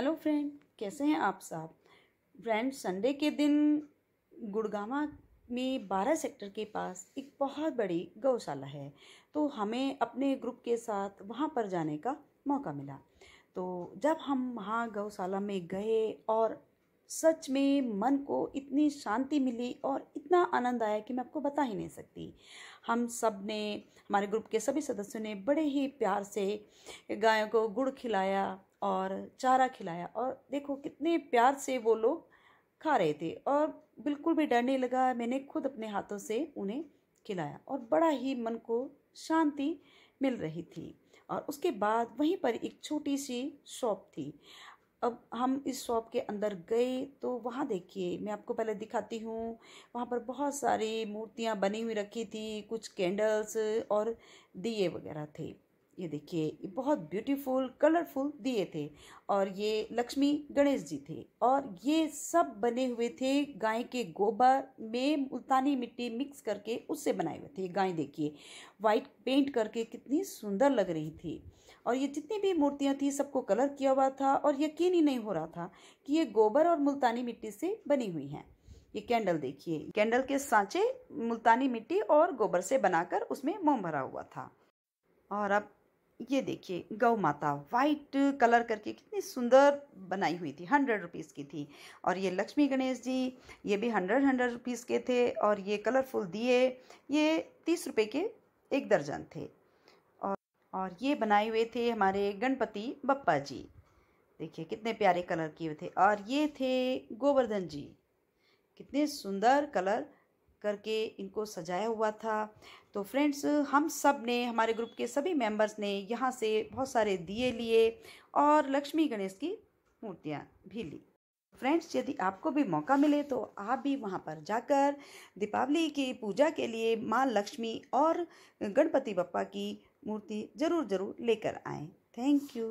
hello friend कैसे हैं आप साहब फ्रेंड संडे के दिन गुड़गामा में बारह सेक्टर के पास एक बहुत बड़ी गौशाला है तो हमें अपने ग्रुप के साथ वहाँ पर जाने का मौका मिला तो जब हम वहाँ गौशाला में गए और सच में मन को इतनी शांति मिली और इतना आनंद आया कि मैं आपको बता ही नहीं सकती हम सब ने हमारे ग्रुप के सभी सदस्यों ने बड़े ही प्यार से गायों को गुड़ खिलाया और चारा खिलाया और देखो कितने प्यार से वो लोग खा रहे थे और बिल्कुल भी डरने लगा मैंने खुद अपने हाथों से उन्हें खिलाया और बड़ा ही मन को शांति मिल रही थी और उसके बाद वहीं पर एक छोटी सी शॉप थी अब हम इस शॉप के अंदर गए तो वहाँ देखिए मैं आपको पहले दिखाती हूँ वहाँ पर बहुत सारी मूर्तियाँ बनी हुई रखी थी कुछ कैंडल्स और दिए वगैरह थे ये देखिए ये बहुत ब्यूटीफुल कलरफुल दिए थे और ये लक्ष्मी गणेश जी थे और ये सब बने हुए थे गाय के गोबर में मुल्तानी मिट्टी मिक्स करके उससे बनाए हुए थे गाय देखिए वाइट पेंट करके कितनी सुंदर लग रही थी और ये जितनी भी मूर्तियाँ थी सबको कलर किया हुआ था और यकीन ही नहीं हो रहा था कि ये गोबर और मुल्तानी मिट्टी से बनी हुई हैं ये कैंडल देखिए कैंडल के सांचे मुल्तानी मिट्टी और गोबर से बनाकर उसमें मोम भरा हुआ था और अब ये देखिए गौ माता वाइट कलर करके कितनी सुंदर बनाई हुई थी हंड्रेड रुपीज़ की थी और ये लक्ष्मी गणेश जी ये भी हंड्रेड हंड्रेड रुपीज़ के थे और ये कलरफुल दिए ये तीस रुपये के एक दर्जन थे और और ये बनाए हुए थे हमारे गणपति बप्पा जी देखिए कितने प्यारे कलर किए हुए थे और ये थे गोवर्धन जी कितने सुंदर कलर करके इनको सजाया हुआ था तो फ्रेंड्स हम सब ने हमारे ग्रुप के सभी मेंबर्स ने यहाँ से बहुत सारे दिए लिए और लक्ष्मी गणेश की मूर्तियाँ भी ली फ्रेंड्स यदि आपको भी मौका मिले तो आप भी वहाँ पर जाकर दीपावली की पूजा के लिए माँ लक्ष्मी और गणपति बप्पा की मूर्ति ज़रूर ज़रूर लेकर आएँ थैंक यू